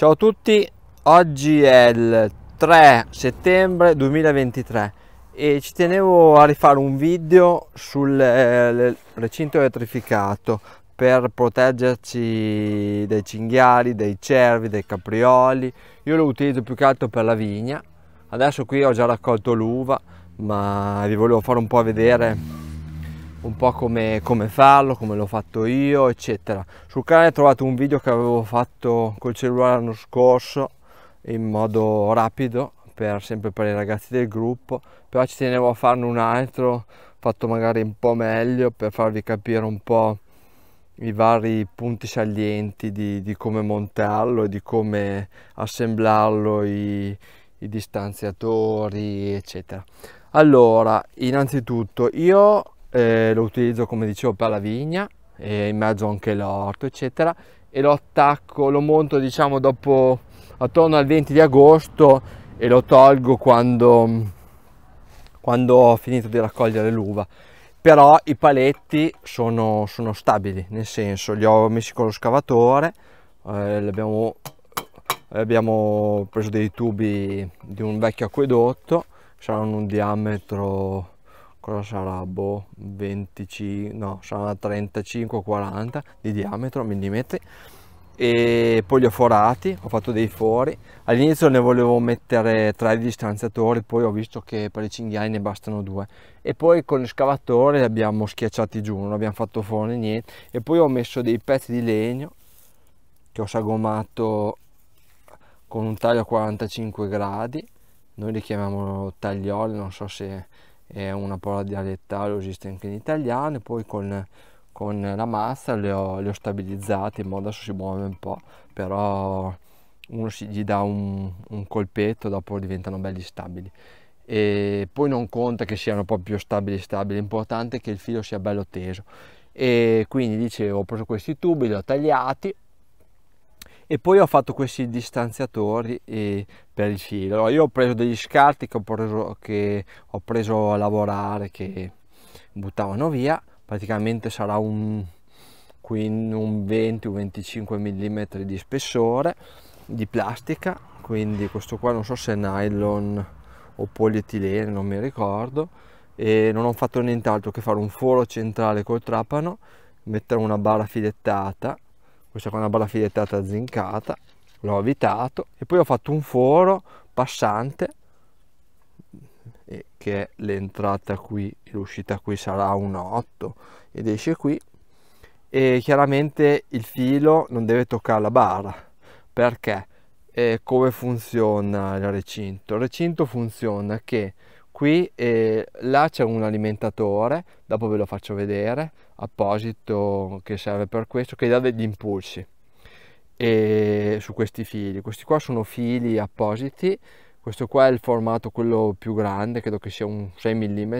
Ciao a tutti, oggi è il 3 settembre 2023 e ci tenevo a rifare un video sul eh, recinto elettrificato per proteggerci dai cinghiali, dai cervi, dai caprioli. Io lo utilizzo più che altro per la vigna. Adesso qui ho già raccolto l'uva, ma vi volevo fare un po' vedere un po' come, come farlo, come l'ho fatto io, eccetera. Sul canale trovate un video che avevo fatto col cellulare l'anno scorso in modo rapido, per, sempre per i ragazzi del gruppo, però ci tenevo a farne un altro fatto magari un po' meglio per farvi capire un po' i vari punti salienti di, di come montarlo e di come assemblarlo, i, i distanziatori, eccetera. Allora, innanzitutto io eh, lo utilizzo come dicevo per la vigna e in mezzo anche l'orto eccetera e lo attacco, lo monto diciamo dopo attorno al 20 di agosto e lo tolgo quando, quando ho finito di raccogliere l'uva però i paletti sono, sono stabili nel senso li ho messi con lo scavatore eh, li abbiamo, eh, abbiamo preso dei tubi di un vecchio acquedotto saranno un diametro cosa sarà boh 25 no sarà 35 40 di diametro millimetri e poi li ho forati ho fatto dei fori all'inizio ne volevo mettere tre distanziatori poi ho visto che per i cinghiali ne bastano due e poi con l'escavatore li abbiamo schiacciati giù non abbiamo fatto fori niente e poi ho messo dei pezzi di legno che ho sagomato con un taglio a 45 gradi noi li chiamiamo taglioli non so se è una parola dialettale esiste anche in italiano e poi con, con la massa le ho, le ho, stabilizzate in modo adesso si muove un po' però uno si, gli dà un, un colpetto dopo diventano belli stabili e poi non conta che siano proprio stabili stabili l'importante è che il filo sia bello teso e quindi dicevo ho preso questi tubi li ho tagliati e poi ho fatto questi distanziatori per il filo allora, io ho preso degli scarti che ho preso, che ho preso a lavorare che buttavano via praticamente sarà un, un 20 25 mm di spessore di plastica quindi questo qua non so se è nylon o polietilene non mi ricordo e non ho fatto nient'altro che fare un foro centrale col trapano mettere una bara filettata questa qua è una bella filettata zincata l'ho avvitato e poi ho fatto un foro passante eh, che l'entrata qui l'uscita qui sarà un 8 ed esce qui e chiaramente il filo non deve toccare la barra perché e eh, come funziona il recinto il recinto funziona che Qui eh, là c'è un alimentatore, dopo ve lo faccio vedere, apposito che serve per questo, che dà degli impulsi e su questi fili. Questi qua sono fili appositi, questo qua è il formato quello più grande, credo che sia un 6 mm,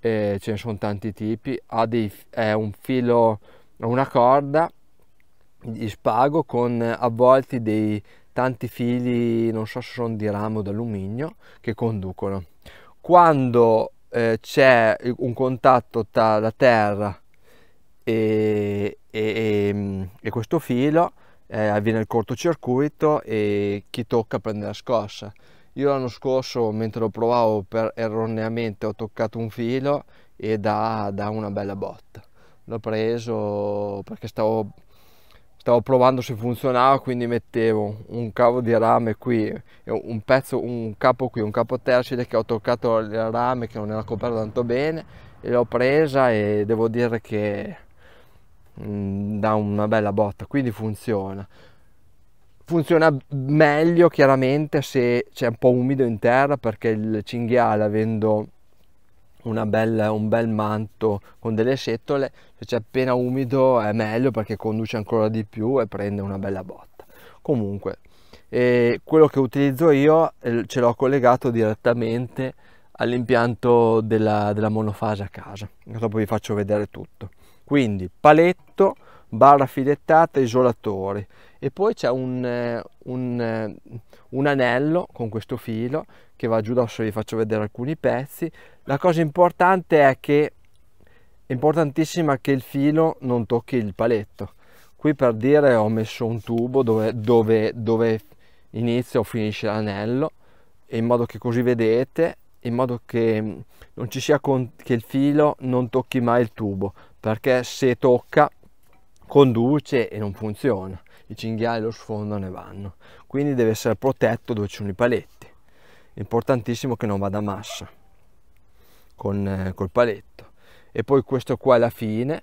eh, ce ne sono tanti tipi, ha dei, è un filo, una corda di spago con avvolti dei tanti fili, non so se sono di ramo d'alluminio, che conducono quando eh, c'è un contatto tra la terra e, e, e questo filo eh, avviene il cortocircuito e chi tocca prende la scossa. Io l'anno scorso mentre lo provavo per, erroneamente ho toccato un filo e dà, dà una bella botta. L'ho preso perché stavo stavo provando se funzionava quindi mettevo un cavo di rame qui un pezzo un capo qui un capo tercide che ho toccato il rame che non era coperto tanto bene e l'ho presa e devo dire che mm, dà una bella botta quindi funziona funziona meglio chiaramente se c'è un po' umido in terra perché il cinghiale avendo una bella, un bel manto con delle setole, se c'è appena umido è meglio perché conduce ancora di più e prende una bella botta. Comunque, eh, quello che utilizzo io eh, ce l'ho collegato direttamente all'impianto della, della monofase a casa. Dopo vi faccio vedere tutto. Quindi paletto, barra filettata, isolatori e poi c'è un, eh, un, eh, un anello con questo filo che va giù adesso vi faccio vedere alcuni pezzi la cosa importante è che è importantissima che il filo non tocchi il paletto qui per dire ho messo un tubo dove, dove, dove inizia o finisce l'anello in modo che così vedete in modo che mm, non ci sia con, che il filo non tocchi mai il tubo perché se tocca conduce e non funziona i cinghiali lo sfondano e vanno. Quindi deve essere protetto dove ci sono i paletti. Importantissimo che non vada a massa con, eh, col paletto. E poi questo qua è la fine,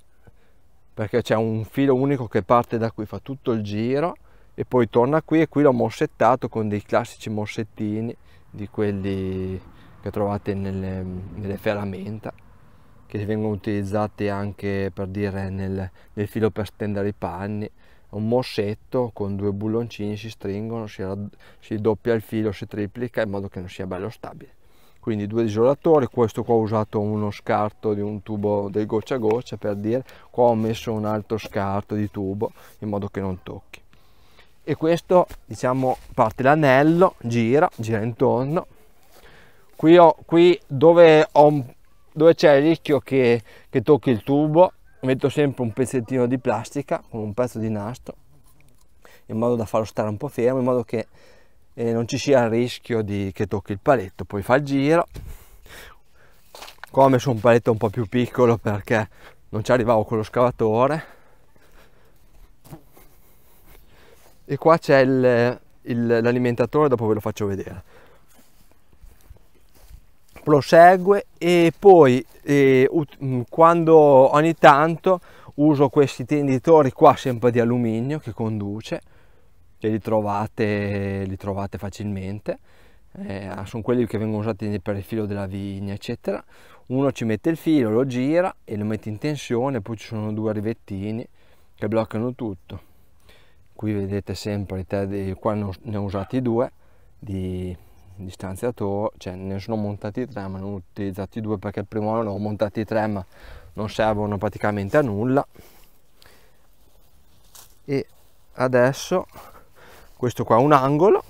perché c'è un filo unico che parte da qui, fa tutto il giro e poi torna qui e qui l'ho morsettato con dei classici morsettini di quelli che trovate nelle, nelle ferramenta che vengono utilizzati anche per dire nel, nel filo per stendere i panni un mossetto con due bulloncini si stringono, si, si, doppia il filo, si triplica in modo che non sia bello stabile. Quindi due isolatori, questo qua ho usato uno scarto di un tubo del goccia a goccia per dire, qua ho messo un altro scarto di tubo in modo che non tocchi. E questo diciamo parte l'anello, gira, gira intorno. Qui, ho, qui dove, dove c'è il rischio che, che tocchi il tubo metto sempre un pezzettino di plastica con un pezzo di nastro in modo da farlo stare un po' fermo in modo che eh, non ci sia il rischio di, che tocchi il paletto poi fa il giro qua ho messo un paletto un po' più piccolo perché non ci arrivavo con lo scavatore e qua c'è l'alimentatore dopo ve lo faccio vedere prosegue e poi eh, mm, quando ogni tanto uso questi tenditori qua sempre di alluminio che conduce che li trovate, li trovate facilmente eh, ah, sono quelli che vengono usati per il filo della vigna eccetera uno ci mette il filo lo gira e lo mette in tensione poi ci sono due rivettini che bloccano tutto qui vedete sempre qua ne ho usati due di distanziatore, cioè ne sono montati tre ma ne ho utilizzati due perché il primo anno ne ho montati tre ma non servono praticamente a nulla e adesso questo qua è un angolo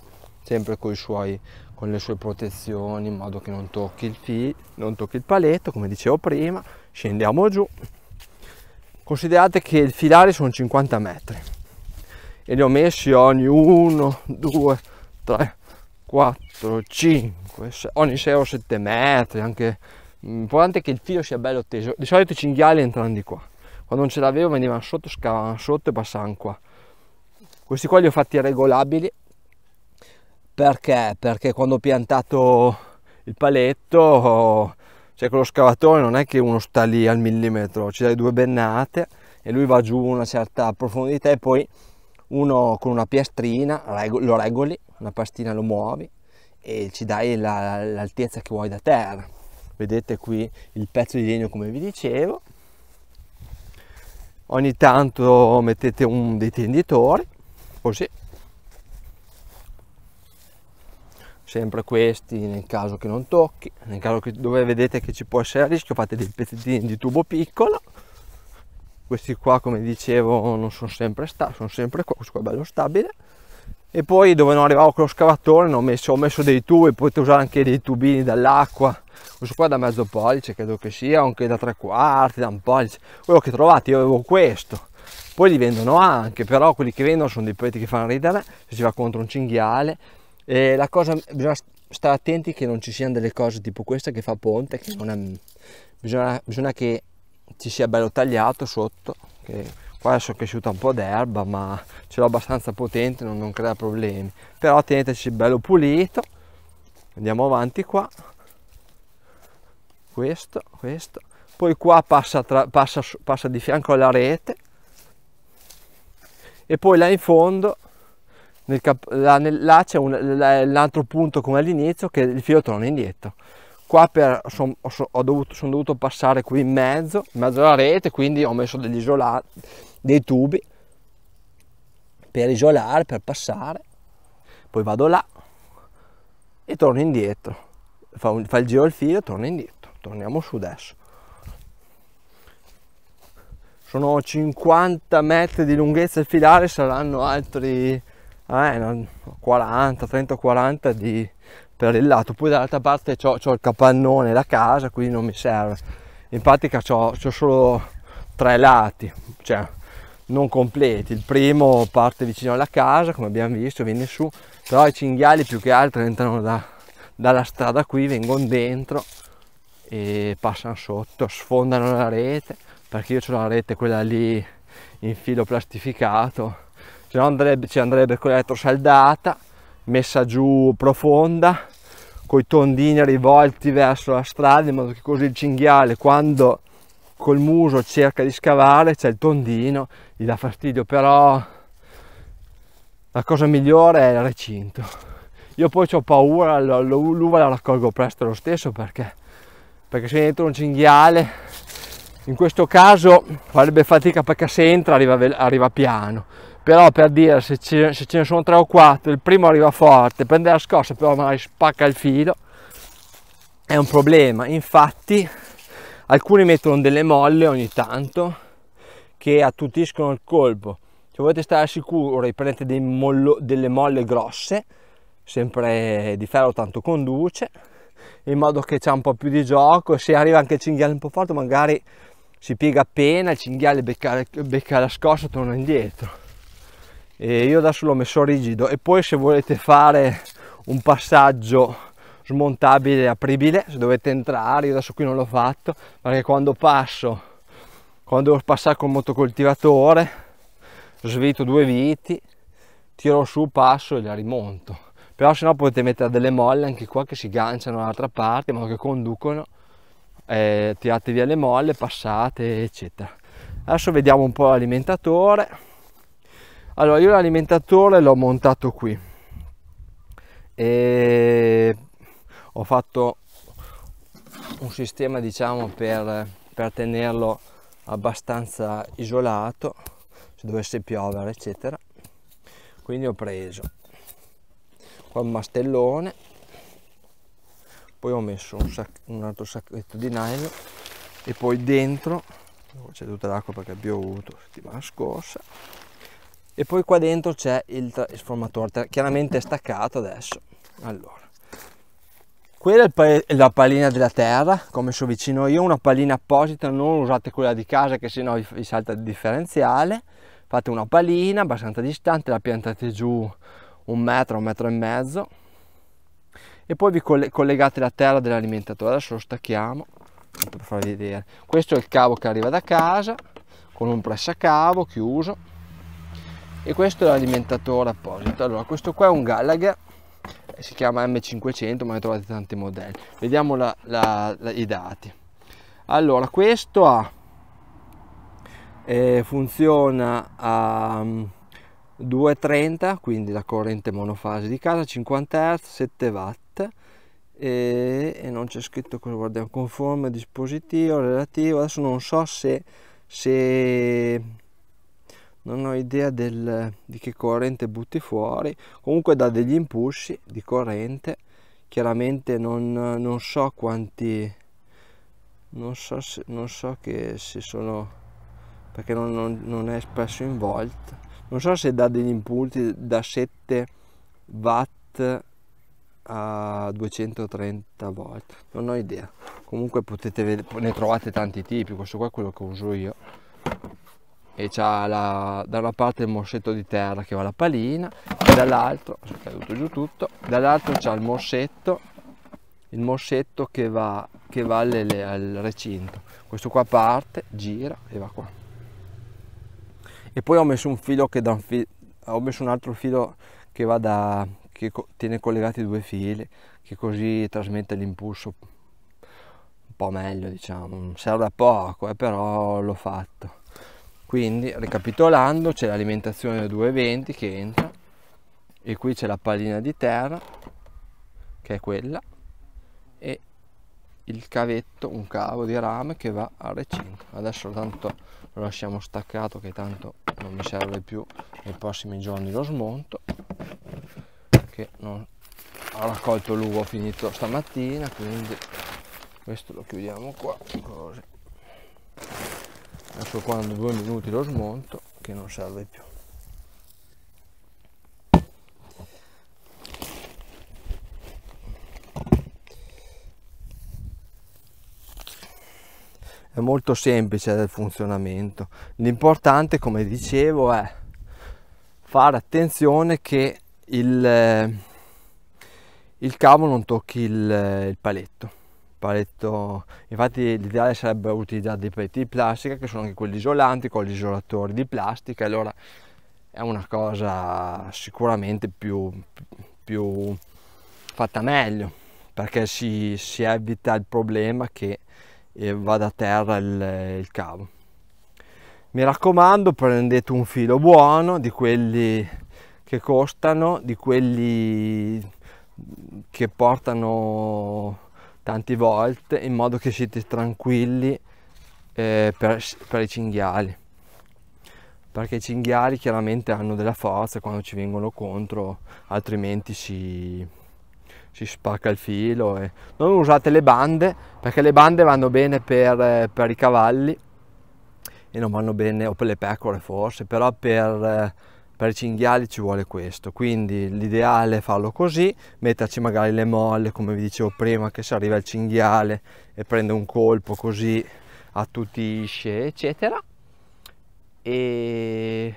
sempre suoi, con le sue protezioni in modo che non tocchi il filo non tocchi il paletto come dicevo prima scendiamo giù considerate che il filare sono 50 metri e li ho messi ogni 1 2 3 4, 5, 6, ogni 6 o 7 metri, anche mm, l'importante è che il filo sia bello teso. Di solito i cinghiali entrano di qua, quando non ce l'avevo venivano sotto, scavavano sotto e passavano qua. Questi qua li ho fatti regolabili perché? Perché quando ho piantato il paletto, cioè con lo scavatore non è che uno sta lì al millimetro, ci dai due bennate e lui va giù una certa profondità e poi uno con una piastrina, lo regoli, una pastina lo muovi e ci dai la, l'altezza che vuoi da terra. Vedete qui il pezzo di legno come vi dicevo. Ogni tanto mettete un, dei tenditori, così. Sempre questi nel caso che non tocchi, nel caso che, dove vedete che ci può essere rischio fate dei pezzettini di tubo piccolo questi qua come dicevo non sono sempre stati sono sempre qua questo qua è bello stabile e poi dove non arrivavo con lo scavatore ho messo, ho messo dei tubi potete usare anche dei tubini dall'acqua questo qua è da mezzo pollice credo che sia anche da tre quarti da un pollice quello che trovate io avevo questo poi li vendono anche però quelli che vendono sono dei peti che fanno ridere se si va contro un cinghiale e la cosa bisogna stare attenti che non ci siano delle cose tipo questa che fa ponte che non è bisogna, bisogna che ci sia bello tagliato sotto che qua adesso è cresciuta un po' d'erba ma ce l'ho abbastanza potente non, non crea problemi però teneteci bello pulito andiamo avanti qua questo questo poi qua passa, tra, passa, passa di fianco alla rete e poi là in fondo nel cap- là, là c'è un, l'altro punto come all'inizio che il filo torna indietro qua sono dovuto, son dovuto passare qui in mezzo, in mezzo alla rete, quindi ho messo degli isolati, dei tubi per isolare, per passare, poi vado là e torno indietro, fa, un, fa il giro al filo e torno indietro, torniamo su adesso. Sono 50 metri di lunghezza il filare, saranno altri eh, 40, 30, 40 di, per il lato, poi dall'altra parte ho il capannone, la casa, quindi non mi serve. In pratica ho solo tre lati, cioè non completi. Il primo parte vicino alla casa, come abbiamo visto, viene su, però i cinghiali più che altro entrano da, dalla strada qui, vengono dentro e passano sotto, sfondano la rete, perché io ho la rete quella lì in filo plastificato, se no andrebbe, ci cioè andrebbe quella elettrosaldata, messa giù profonda i tondini rivolti verso la strada in modo che così il cinghiale quando col muso cerca di scavare c'è il tondino gli dà fastidio però la cosa migliore è il recinto io poi ho paura l'uva la raccolgo presto lo stesso perché perché se dentro un cinghiale in questo caso farebbe fatica perché se entra arriva, arriva piano però per dire se ce, se ce ne sono tre o quattro il primo arriva forte prende la scossa però magari spacca il filo è un problema infatti alcuni mettono delle molle ogni tanto che attutiscono il colpo se volete stare sicuri prendete mollo, delle molle grosse sempre di ferro tanto conduce in modo che c'è un po' più di gioco se arriva anche il cinghiale un po' forte magari si piega appena il cinghiale becca, becca la scossa e torna indietro e io adesso l'ho messo rigido e poi se volete fare un passaggio smontabile apribile se dovete entrare io adesso qui non l'ho fatto perché quando passo quando devo passare col motocoltivatore svito due viti tiro su passo e la rimonto però se no potete mettere delle molle anche qua che si ganciano dall'altra parte ma che conducono eh, tirate via le molle passate eccetera adesso vediamo un po' l'alimentatore allora io l'alimentatore l'ho montato qui e ho fatto un sistema diciamo per, per tenerlo abbastanza isolato se dovesse piovere eccetera quindi ho preso qua un mastellone poi ho messo un, sac un altro sacchetto di nylon e poi dentro c'è tutta l'acqua perché abbiamo avuto la settimana scorsa e poi qua dentro c'è il trasformatore chiaramente staccato adesso allora quella è la pallina della terra come so vicino io una pallina apposita non usate quella di casa che sennò vi salta il differenziale fate una pallina abbastanza distante la piantate giù un metro un metro e mezzo e poi vi collegate la terra dell'alimentatore adesso lo stacchiamo per farvi vedere questo è il cavo che arriva da casa con un pressacavo chiuso e questo è l'alimentatore apposito allora questo qua è un Gallagher eh, si chiama M500 ma ne trovate tanti modelli vediamo la, la, la, i dati allora questo ha eh, funziona a 230 mm, quindi la corrente monofase di casa 50 Hz 7 watt e, e non c'è scritto cosa guardiamo conforme dispositivo relativo adesso non so se, se non ho idea del, di che corrente butti fuori, comunque dà degli impulsi di corrente, chiaramente non, non so quanti, non so, se, non so che se sono, perché non, non, non è espresso in volt, non so se dà degli impulsi da 7 watt a 230 volt, non ho idea, comunque potete vedere, ne trovate tanti tipi, questo qua è quello che uso io e c'ha da una parte il morsetto di terra che va alla palina e dall'altro, è caduto giù tutto, dall'altro c'ha il morsetto, il morsetto che va, che va alle, alle, al recinto. Questo qua parte, gira e va qua. E poi ho messo un filo che da un filo, ho messo un altro filo che va da, che co tiene collegati due fili, che così trasmette l'impulso un po' meglio diciamo, serve a poco eh, però l'ho fatto quindi ricapitolando c'è l'alimentazione 220 che entra e qui c'è la pallina di terra che è quella e il cavetto un cavo di rame che va al recinto adesso tanto lo lasciamo staccato che tanto non mi serve più nei prossimi giorni lo smonto che non ho raccolto l'uovo finito stamattina quindi questo lo chiudiamo qua così ecco quando due minuti lo smonto che non serve più è molto semplice il funzionamento l'importante come dicevo è fare attenzione che il, eh, il cavo non tocchi il, eh, il paletto paletto infatti l'ideale sarebbe utilizzare dei paletti di plastica che sono anche quelli isolanti con gli isolatori di plastica allora è una cosa sicuramente più, più fatta meglio perché si, si, evita il problema che eh, vada a terra il, il cavo mi raccomando prendete un filo buono di quelli che costano di quelli che portano tante volte in modo che siete tranquilli eh, per, per i cinghiali perché i cinghiali chiaramente hanno della forza quando ci vengono contro altrimenti si, si spacca il filo e... non usate le bande perché le bande vanno bene per, per, i cavalli e non vanno bene o per le pecore forse però per eh, per i cinghiali ci vuole questo quindi l'ideale è farlo così metterci magari le molle come vi dicevo prima che se arriva il cinghiale e prende un colpo così attutisce eccetera e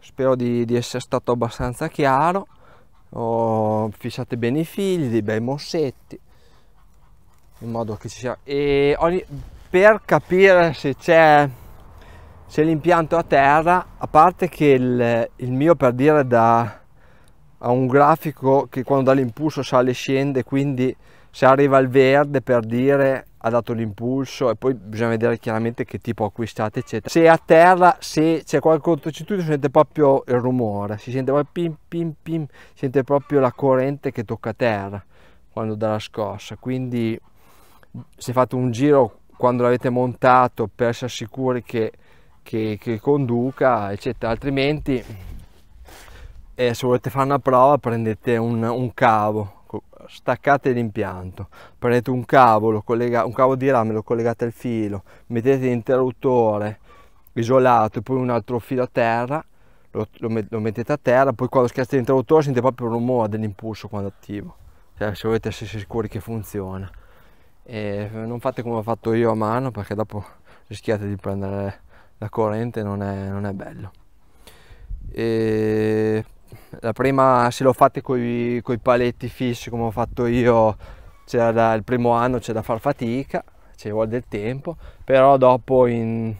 spero di, di essere stato abbastanza chiaro oh, fissate bene i fili dei bei mossetti in modo che ci sia e ogni, per capire se c'è se l'impianto a terra, a parte che il, il mio per dire da, ha un grafico che quando dà l'impulso sale e scende, quindi se arriva al verde per dire ha dato l'impulso e poi bisogna vedere chiaramente che tipo acquistate eccetera. Se a terra, se c'è qualche oltrecitudine si sente proprio il rumore, si sente proprio pim pim pim, si sente proprio la corrente che tocca terra quando dà la scossa, quindi se fate un giro quando l'avete montato per essere sicuri che che, che conduca eccetera altrimenti eh, se volete fare una prova prendete un, un cavo staccate l'impianto, prendete un cavo, collega, un cavo di rame, lo collegate al filo, mettete l'interruttore isolato e poi un altro filo a terra, lo, lo, met, lo mettete a terra, poi quando schiacciate l'interruttore sentite proprio il rumore dell'impulso quando è attivo, cioè, se volete essere sicuri che funziona. E eh, non fate come ho fatto io a mano perché dopo rischiate di prendere la corrente non è, non è bello. E la prima se lo fate con i paletti fissi come ho fatto io, c'era da, il primo anno c'è da far fatica, ci vuole del tempo, però dopo in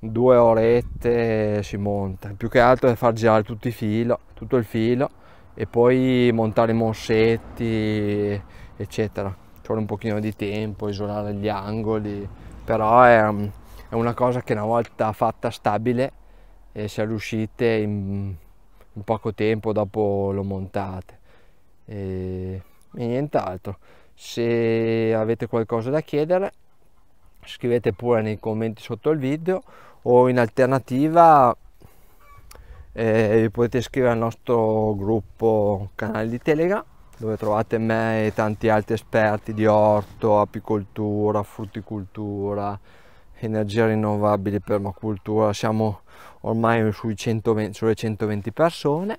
due orette si monta. Più che altro è far girare tutto il filo, tutto il filo e poi montare i monsetti, eccetera. Ci vuole un pochino di tempo, isolare gli angoli, però è è una cosa che una volta fatta stabile e eh, se riuscite in, in poco tempo dopo lo montate e, e nient'altro se avete qualcosa da chiedere scrivete pure nei commenti sotto il video o in alternativa eh, potete iscrivere al nostro gruppo canale di Telegram dove trovate me e tanti altri esperti di orto, apicoltura, frutticoltura, energia rinnovabile, permacultura, siamo ormai 120, sulle 120 persone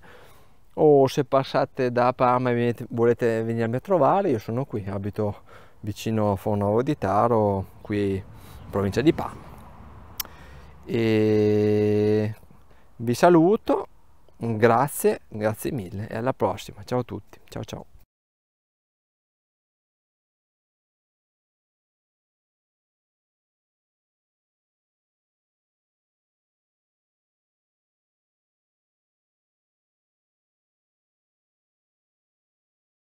o se passate da Parma e volete venirmi a trovare, io sono qui, abito vicino a Fornovo di Taro, qui in provincia di Parma. E vi saluto, grazie, grazie mille e alla prossima, ciao a tutti, ciao ciao.